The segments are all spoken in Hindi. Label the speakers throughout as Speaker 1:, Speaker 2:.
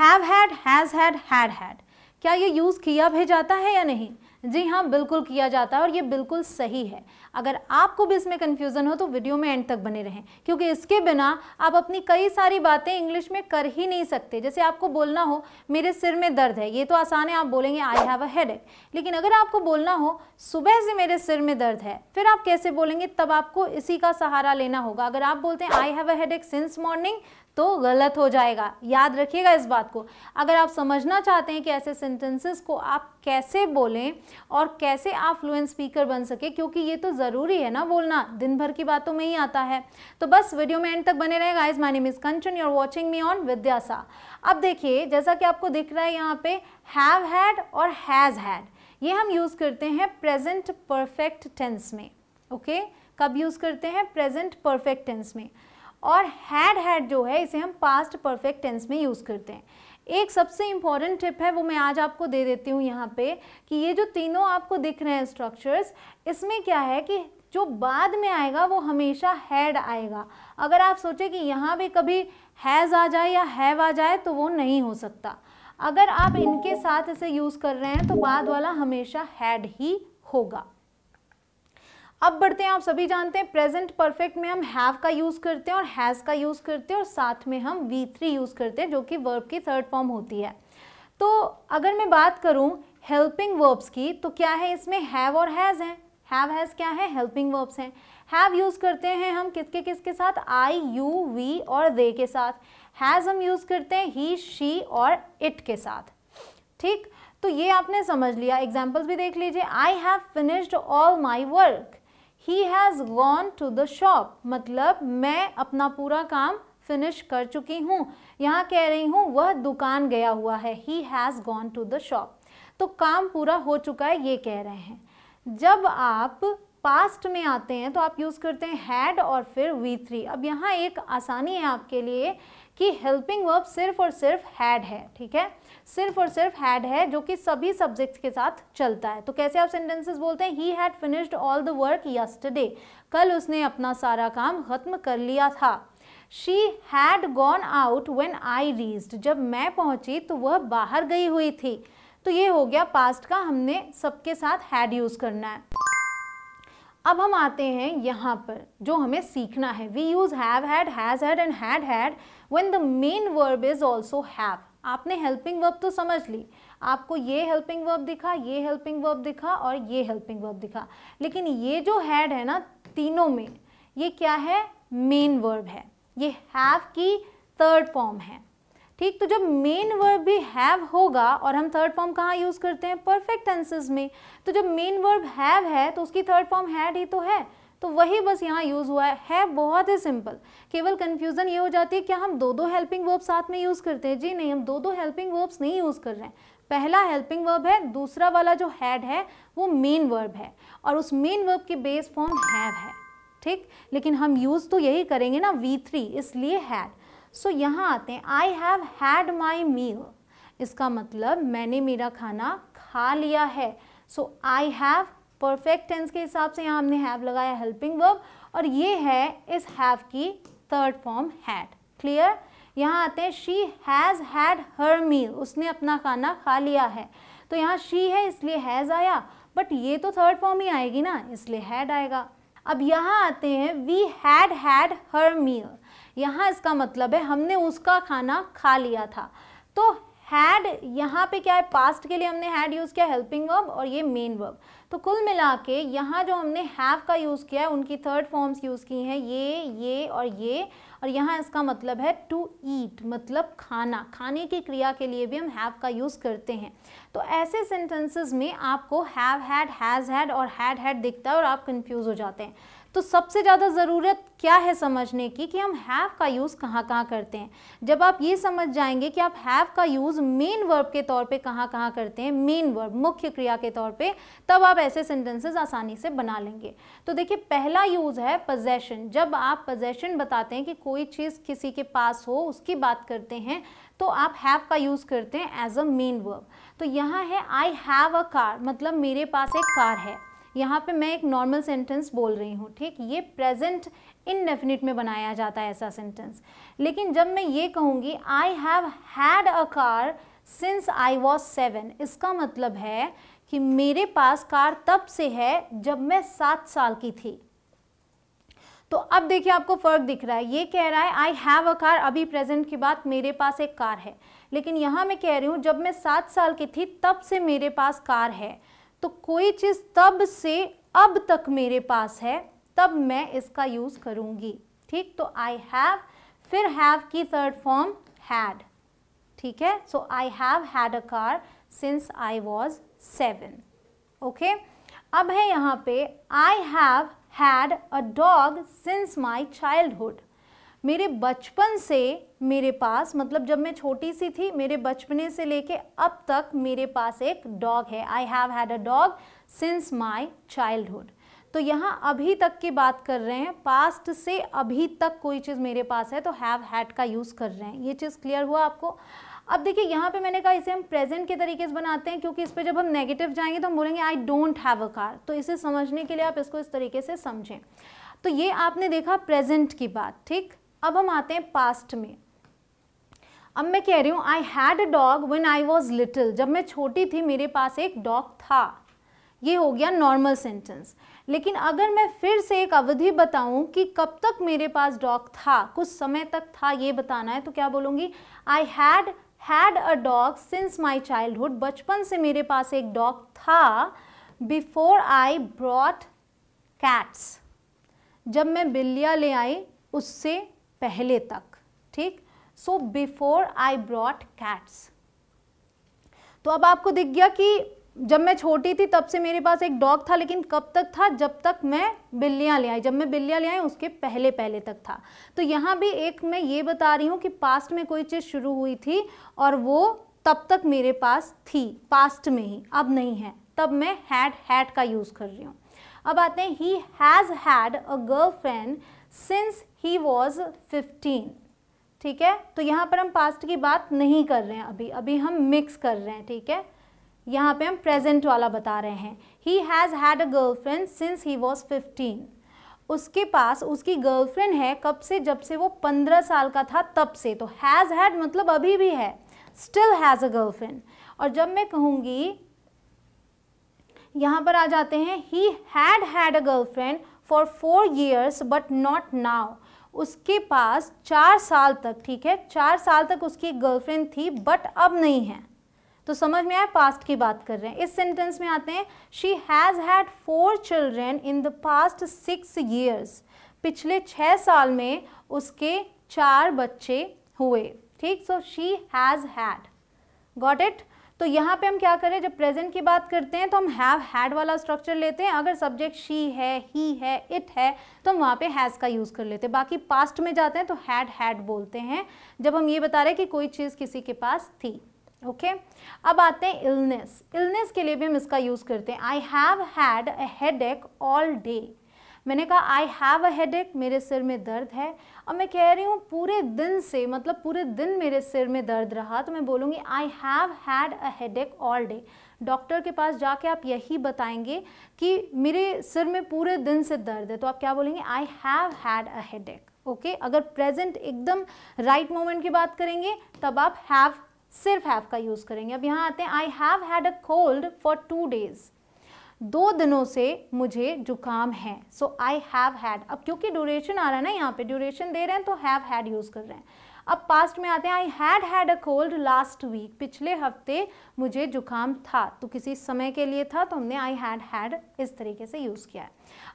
Speaker 1: Have had has had had had क्या ये यूज़ किया भी जाता है या नहीं जी हाँ बिल्कुल किया जाता है और ये बिल्कुल सही है अगर आपको भी इसमें कन्फ्यूज़न हो तो वीडियो में एंड तक बने रहें क्योंकि इसके बिना आप अपनी कई सारी बातें इंग्लिश में कर ही नहीं सकते जैसे आपको बोलना हो मेरे सिर में दर्द है ये तो आसान है आप बोलेंगे आई हैव अ हेड लेकिन अगर आपको बोलना हो सुबह से मेरे सिर में दर्द है फिर आप कैसे बोलेंगे तब आपको इसी का सहारा लेना होगा अगर आप बोलते हैं I have a head since morning तो गलत हो जाएगा याद रखिएगा इस बात को अगर आप समझना चाहते हैं कि ऐसे सेंटेंसेस को आप कैसे बोलें और कैसे आप फ्लुएंट स्पीकर बन सके क्योंकि ये तो ज़रूरी है ना बोलना दिन भर की बातों में ही आता है तो बस वीडियो में एंड तक बने रहेगा is my name is Kanchan are watching me on विद्यासा अब देखिए जैसा कि आपको दिख रहा है यहाँ पे हैव हैड और हैज़ हैड ये हम यूज़ करते हैं प्रेजेंट परफेक्ट टेंस में ओके okay? कब यूज़ करते हैं प्रेजेंट परफेक्ट टेंस में और हैड हैड जो है इसे हम पास्ट परफेक्ट टेंस में यूज़ करते हैं एक सबसे इम्पॉर्टेंट टिप है वो मैं आज आपको दे देती हूँ यहाँ पे कि ये जो तीनों आपको दिख रहे हैं स्ट्रक्चर्स इसमें क्या है कि जो बाद में आएगा वो हमेशा हैड आएगा अगर आप सोचें कि यहाँ भी कभी हैज़ आ जाए या हैव आ जाए तो वो नहीं हो सकता अगर आप इनके साथ इसे यूज़ कर रहे हैं तो बाद वाला हमेशा हैड ही होगा अब बढ़ते हैं आप सभी जानते हैं प्रेजेंट परफेक्ट में हम हैव का यूज़ करते हैं और हैज़ का यूज़ करते हैं और साथ में हम वी थ्री यूज़ करते हैं जो कि वर्ब की थर्ड फॉर्म होती है तो अगर मैं बात करूं हेल्पिंग वर्ब्स की तो क्या है इसमें हैव और हैज़ हैं हैव हैज़ क्या है हेल्पिंग वर्ब्स हैं हैव यूज़ करते हैं हम किसके किसके साथ आई यू वी और दे के साथ हैज़ हम यूज़ करते हैं ही शी और इट के साथ ठीक तो ये आपने समझ लिया एग्जाम्पल्स भी देख लीजिए I have finished all my work he has gone to the shop मतलब मैं अपना पूरा काम फिनिश कर चुकी हूँ यहाँ कह रही हूँ वह दुकान गया हुआ है he has gone to the shop तो काम पूरा हो चुका है ये कह रहे हैं जब आप पास्ट में आते हैं तो आप यूज़ करते हैं हैड और फिर वी थ्री अब यहाँ एक आसानी है आपके लिए कि हेल्पिंग वर्ब सिर्फ और सिर्फ हैड है ठीक है सिर्फ और सिर्फ हैड है जो कि सभी सब्जेक्ट्स के साथ चलता है तो कैसे आप सेंटेंसेस बोलते हैं he had finished all the work yesterday कल उसने अपना सारा काम ख़त्म कर लिया था she had gone out when I reached. जब मैं पहुंची तो वह बाहर गई हुई थी तो ये हो गया पास्ट का हमने सबके साथ हैड यूज़ करना है अब हम आते हैं यहाँ पर जो हमें सीखना है we use have had has had and had had when the main verb is also have आपने हेल्पिंग वर्ब तो समझ ली आपको ये हेल्पिंग वर्ब दिखा ये हेल्पिंग वर्ब दिखा और ये हेल्पिंग वर्ब दिखा लेकिन ये जो हैड है ना तीनों में ये क्या है मेन वर्ब है ये हैव की थर्ड फॉर्म है ठीक तो जब मेन वर्ब भी हैव होगा और हम थर्ड फॉर्म कहाँ यूज़ करते हैं परफेक्ट टेंसेस में तो जब मेन वर्ब हैव है तो उसकी थर्ड फॉर्म हैड ही तो है तो वही बस यहाँ यूज़ हुआ है, है बहुत ही सिंपल केवल कन्फ्यूज़न ये हो जाती है क्या हम दो दो हेल्पिंग वर्ब साथ में यूज़ करते हैं जी नहीं हम दो दो हेल्पिंग वर्ब्स नहीं यूज़ कर रहे हैं पहला हेल्पिंग वर्ब है दूसरा वाला जो हैड है वो मेन वर्ब है और उस मेन वर्ब की बेस फॉर्म हैव है ठीक लेकिन हम यूज़ तो यही करेंगे ना वी थ्री इसलिए हैड सो so, यहाँ आते हैं आई हैव हैड माई मील इसका मतलब मैंने मेरा खाना खा लिया है so I have perfect tense के हिसाब से यहाँ हमने हैव लगाया हेल्पिंग वर्ब और ये है इस हैव की थर्ड फॉर्म हैड क्लियर यहाँ आते हैं she has had her meal उसने अपना खाना खा लिया है तो यहाँ शी है इसलिए हैज़ आया बट ये तो थर्ड फॉर्म ही आएगी ना इसलिए हैड आएगा अब यहाँ आते हैं we had had her meal यहाँ इसका मतलब है हमने उसका खाना खा लिया था तो हैड यहाँ पे क्या है पास्ट के लिए हमने हैड यूज़ किया हेल्पिंग वर्ब और ये मेन वर्ब तो कुल मिला के यहाँ जो हमने हैव का यूज़ किया है उनकी थर्ड फॉर्म्स यूज़ की हैं ये ये और ये और यहाँ इसका मतलब है टू ईट मतलब खाना खाने की क्रिया के लिए भी हम हैव का यूज़ करते हैं तो ऐसे सेंटेंसेस में आपको हैव हैड हैज़ हैड और हैड हैड दिखता है और आप कंफ्यूज हो जाते हैं तो सबसे ज़्यादा ज़रूरत क्या है समझने की कि हम हैव का यूज़ कहाँ कहाँ करते हैं जब आप ये समझ जाएंगे कि आप हैव का यूज़ मेन वर्ब के तौर पे कहाँ कहाँ करते हैं मेन वर्ब मुख्य क्रिया के तौर पे तब आप ऐसे सेंटेंसेस आसानी से बना लेंगे तो देखिए पहला यूज़ है पजेशन जब आप पजेशन बताते हैं कि कोई चीज़ किसी के पास हो उसकी बात करते हैं तो आप हैव का यूज़ करते हैं एज अ मेन वर्ब तो यहाँ है आई हैव अ कार मतलब मेरे पास एक कार है यहाँ पे मैं एक नॉर्मल सेंटेंस बोल रही हूँ ठीक ये प्रेजेंट इनडेफिनिट में बनाया जाता है ऐसा सेंटेंस लेकिन जब मैं ये कहूँगी I have had a car since I was seven इसका मतलब है कि मेरे पास कार तब से है जब मैं सात साल की थी तो अब देखिए आपको फ़र्क दिख रहा है ये कह रहा है आई हैव अ कार अभी प्रेजेंट की बात मेरे पास एक कार है लेकिन यहाँ मैं कह रही हूँ जब मैं सात साल की थी तब से मेरे पास कार है तो कोई चीज़ तब से अब तक मेरे पास है तब मैं इसका यूज़ करूँगी ठीक तो आई हैव फिर हैव की थर्ड फॉर्म हैड ठीक है so I have had a car since I was seven okay अब है यहाँ पे I have had a dog since my childhood मेरे बचपन से मेरे पास मतलब जब मैं छोटी सी थी मेरे बचपने से लेके अब तक मेरे पास एक डॉग है I have had a dog since my childhood तो यहाँ अभी तक की बात कर रहे हैं पास्ट से अभी तक कोई चीज़ मेरे पास है तो हैव हैड का यूज़ कर रहे हैं ये चीज़ क्लियर हुआ आपको अब देखिए यहाँ पे मैंने कहा इसे हम प्रेजेंट के तरीके से बनाते हैं क्योंकि इस पर जब हम नेगेटिव जाएंगे तो हम बोलेंगे I don't have a car तो इसे समझने के लिए आप इसको इस तरीके से समझें तो ये आपने देखा प्रेजेंट की बात ठीक अब हम आते हैं पास्ट में अब मैं कह रही हूँ I had a dog when I was little जब मैं छोटी थी मेरे पास एक डॉग था ये हो गया नॉर्मल सेंटेंस लेकिन अगर मैं फिर से एक अवधि बताऊं कि कब तक मेरे पास डॉग था कुछ समय तक था ये बताना है तो क्या बोलूँगी I had had a dog since my childhood बचपन से मेरे पास एक डॉग था बिफोर आई ब्रॉट कैट्स जब मैं बिल्लियाँ ले आई उससे पहले तक ठीक so before I brought cats तो अब आपको दिख गया कि जब मैं छोटी थी तब से मेरे पास एक डॉग था लेकिन कब तक था जब तक मैं बिल्लियाँ ले आई जब मैं बिल्लियाँ ले आई उसके पहले पहले तक था तो यहाँ भी एक मैं ये बता रही हूँ कि पास्ट में कोई चीज़ शुरू हुई थी और वो तब तक मेरे पास थी पास्ट में ही अब नहीं है तब मैं हैड हैड का यूज़ कर रही हूँ अब आते हैं he has had a girlfriend since he was fifteen ठीक है तो यहाँ पर हम पास्ट की बात नहीं कर रहे हैं अभी अभी हम मिक्स कर रहे हैं ठीक है यहाँ पे हम प्रेजेंट वाला बता रहे हैं he has had a girlfriend since he was fifteen उसके पास उसकी गर्लफ्रेंड है कब से जब से वो पंद्रह साल का था तब से तो हैज़ हैड मतलब अभी भी है स्टिल हैज़ अ गर्लफ्रेंड और जब मैं कहूँगी यहाँ पर आ जाते हैं he had had a girlfriend for four years but not now उसके पास चार साल तक ठीक है चार साल तक उसकी गर्लफ्रेंड थी बट अब नहीं है तो समझ में आया पास्ट की बात कर रहे हैं इस सेंटेंस में आते हैं she has had four children in the past six years पिछले छः साल में उसके चार बच्चे हुए ठीक so she has had got it तो यहाँ पे हम क्या करें जब प्रेजेंट की बात करते हैं तो हम हैव हैड वाला स्ट्रक्चर लेते हैं अगर सब्जेक्ट शी है ही है इट है तो हम वहाँ पे हैज़ का यूज़ कर लेते हैं बाकी पास्ट में जाते हैं तो हैड हैड बोलते हैं जब हम ये बता रहे हैं कि कोई चीज़ किसी के पास थी ओके okay? अब आते हैं इलनेस इलनेस के लिए भी हम इसका यूज़ करते हैं I have had a head all day मैंने कहा आई हैव अ हेड मेरे सिर में दर्द है और मैं कह रही हूँ पूरे दिन से मतलब पूरे दिन मेरे सिर में दर्द रहा तो मैं बोलूँगी I have had a head all day doctor के पास जाके आप यही बताएंगे कि मेरे सिर में पूरे दिन से दर्द है तो आप क्या बोलेंगे I have had a head okay अगर प्रेजेंट एकदम राइट मोमेंट की बात करेंगे तब आप हैव सिर्फ हैव का यूज़ करेंगे अब यहाँ आते हैं I have had a cold for two days दो दिनों से मुझे जुकाम है सो आई हैव हैड अब क्योंकि ड्यूरेशन आ रहा है ना यहाँ पे ड्यूरेशन दे रहे हैं तो हैव हैड यूज़ कर रहे हैं अब पास्ट में आते हैं I had had a cold last week पिछले हफ्ते मुझे जुकाम था तो किसी समय के लिए था तो हमने आई हैड हैड इस तरीके से यूज़ किया है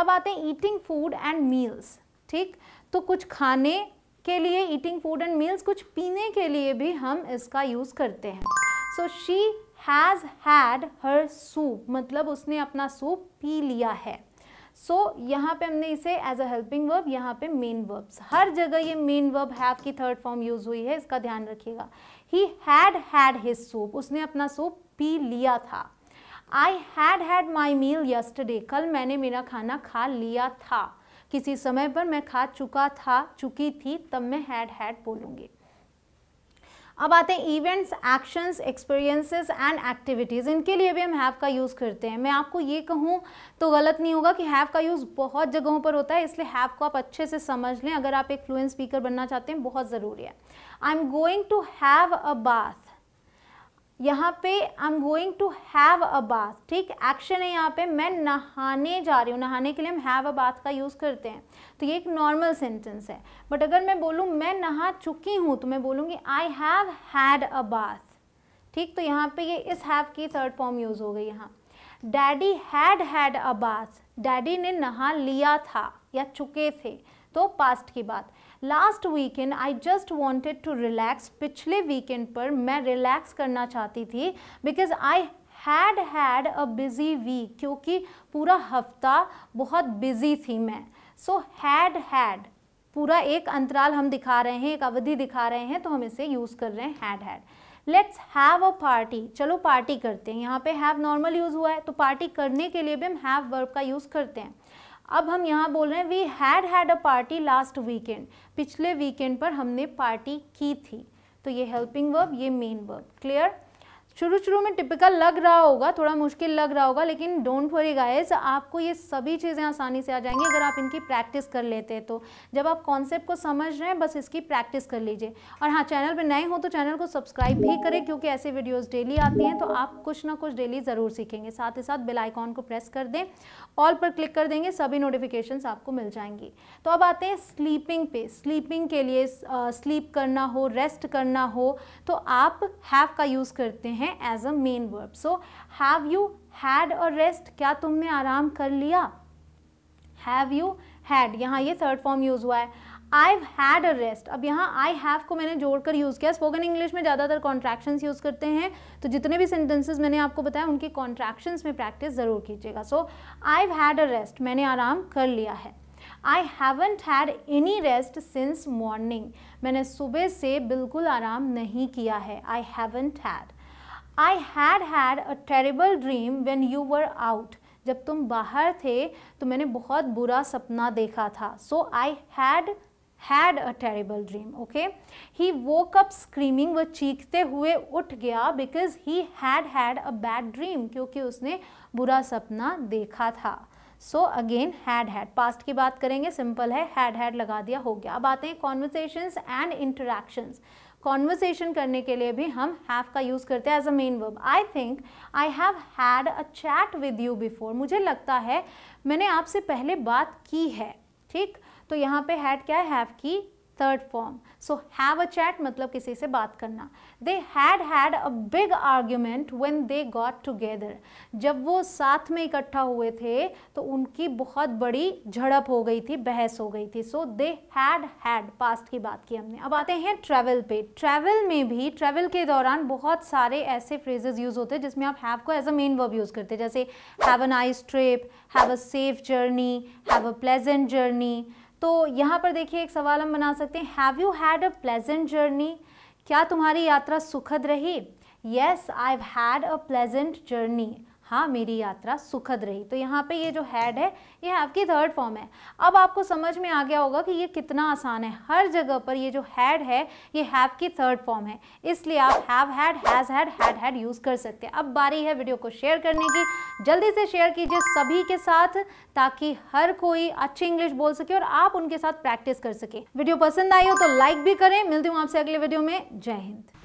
Speaker 1: अब आते हैं ईटिंग फूड एंड मील्स ठीक तो कुछ खाने के लिए ईटिंग फूड एंड मील्स कुछ पीने के लिए भी हम इसका यूज़ करते हैं so she has had her soup मतलब उसने अपना सूप पी लिया है सो so, यहाँ पे हमने इसे एज अ हेल्पिंग वर्ब यहाँ पे मेन वर्ब्स हर जगह ये मेन वर्ब हैव की थर्ड फॉर्म यूज हुई है इसका ध्यान रखिएगा he had had his soup उसने अपना सूप पी लिया था I had had my meal yesterday कल मैंने मेरा खाना खा लिया था किसी समय पर मैं खा चुका था चुकी थी तब मैं हैड हैड बोलूँगी अब आते हैं events actions experiences and activities इनके लिए भी हम हैव का यूज़ करते हैं मैं आपको ये कहूँ तो गलत नहीं होगा कि हैव का यूज़ बहुत जगहों पर होता है इसलिए हैव को आप अच्छे से समझ लें अगर आप एक फ्लुएंस स्पीकर बनना चाहते हैं बहुत ज़रूरी है I am going to have a bath यहाँ पे I am going to have a bath ठीक एक्शन है यहाँ पे मैं नहाने जा रही हूँ नहाने के लिए हम हैव अ बाथ का यूज़ करते हैं तो ये एक नॉर्मल सेंटेंस है बट अगर मैं बोलूँ मैं नहा चुकी हूँ तो मैं बोलूँगी I have had a bath ठीक तो यहाँ पे ये इस हैव की थर्ड फॉर्म यूज़ हो गई यहाँ daddy had had a bath daddy ने नहा लिया था या चुके थे तो पास्ट की बात last weekend I just wanted to relax पिछले वीकेंड पर मैं रिलैक्स करना चाहती थी because I had had a busy week क्योंकि पूरा हफ्ता बहुत बिज़ी थी मैं सो हैड हैड पूरा एक अंतराल हम दिखा रहे हैं एक अवधि दिखा रहे हैं तो हम इसे यूज़ कर रहे हैं had had let's have a party चलो पार्टी करते हैं यहाँ पे हैव नॉर्मल यूज़ हुआ है तो पार्टी करने के लिए भी हम हैव वर्ब का यूज़ करते हैं अब हम यहाँ बोल रहे हैं we had had a party last weekend पिछले वीकेंड पर हमने पार्टी की थी तो ये हेल्पिंग वर्ब ये मेन वर्ब क्लियर शुरू शुरू में टिपिकल लग रहा होगा थोड़ा मुश्किल लग रहा होगा लेकिन डोंट वरी गाइस आपको ये सभी चीज़ें आसानी से आ जाएंगी अगर आप इनकी प्रैक्टिस कर लेते हैं तो जब आप कॉन्सेप्ट को समझ रहे हैं बस इसकी प्रैक्टिस कर लीजिए और हाँ चैनल पर नए हो तो चैनल को सब्सक्राइब भी करें क्योंकि ऐसे वीडियोज़ डेली आती हैं तो आप कुछ ना कुछ डेली ज़रूर सीखेंगे साथ ही साथ बेल आइकॉन को प्रेस कर दें ऑल पर क्लिक कर देंगे सभी नोटिफिकेशन आपको मिल जाएंगी तो अब आते हैं स्लीपिंग पे स्लीपिंग के लिए स्लीप करना हो रेस्ट करना हो तो आप हैव का यूज़ करते हैं हैं as a main verb so have you had a rest क्या तुमने आराम कर लिया हैव यू हैड यहाँ ये थर्ड फॉर्म यूज़ हुआ है आई हैड अ रेस्ट अब यहाँ आई हैव को मैंने जोड़कर यूज़ किया स्पोकन इंग्लिश में ज़्यादातर कॉन्ट्रैक्शंस यूज़ करते हैं तो जितने भी सेंटेंसेज मैंने आपको बताया उनके कॉन्ट्रैक्शंस में प्रैक्टिस ज़रूर कीजिएगा सो आई हैड अ रेस्ट मैंने आराम कर लिया है I haven't had any rest since morning मैंने सुबह से बिल्कुल आराम नहीं किया है I haven't had I had had a terrible dream when you were out जब तुम बाहर थे तो मैंने बहुत बुरा सपना देखा था so I had had a terrible dream okay he woke up screaming व चीखते हुए उठ गया because he had had a bad dream क्योंकि उसने बुरा सपना देखा था so again had had past की बात करेंगे सिंपल है हैड हैड लगा दिया हो गया अब आते हैं कॉन्वर्सेशंस एंड इंटरेक्शंस कॉन्वर्सेशन करने के लिए भी हम हैव का यूज़ करते हैं as a main verb I think I have had a chat with you before मुझे लगता है मैंने आपसे पहले बात की है ठीक तो यहाँ पे हैड क्या है हैव की third form so have a chat मतलब किसी से बात करना they had had a big argument when they got together जब वो साथ में इकट्ठा हुए थे तो उनकी बहुत बड़ी झड़प हो गई थी बहस हो गई थी so they had had past की बात की हमने अब आते हैं ट्रैवल पे ट्रैवल में भी ट्रैवल के दौरान बहुत सारे ऐसे फ्रेजेज यूज़ होते हैं जिसमें आप हैव को as a main verb use करते हैं जैसे have a nice trip have a safe journey have a pleasant journey तो यहाँ पर देखिए एक सवाल हम बना सकते हैं have you had a pleasant journey क्या तुम्हारी यात्रा सुखद रही yes I've had a pleasant journey हाँ मेरी यात्रा सुखद रही तो यहाँ पे ये जो हैड है ये हैव की थर्ड फॉर्म है अब आपको समझ में आ गया होगा कि ये कितना आसान है हर जगह पर ये जो हैड है ये हैव की थर्ड फॉर्म है इसलिए आप have had has had had had use कर सकते हैं अब बारी है वीडियो को शेयर करने की जल्दी से शेयर कीजिए सभी के साथ ताकि हर कोई अच्छी इंग्लिश बोल सके और आप उनके साथ प्रैक्टिस कर सके वीडियो पसंद आई हो तो लाइक भी करें मिलती हूँ आपसे अगले वीडियो में जय हिंद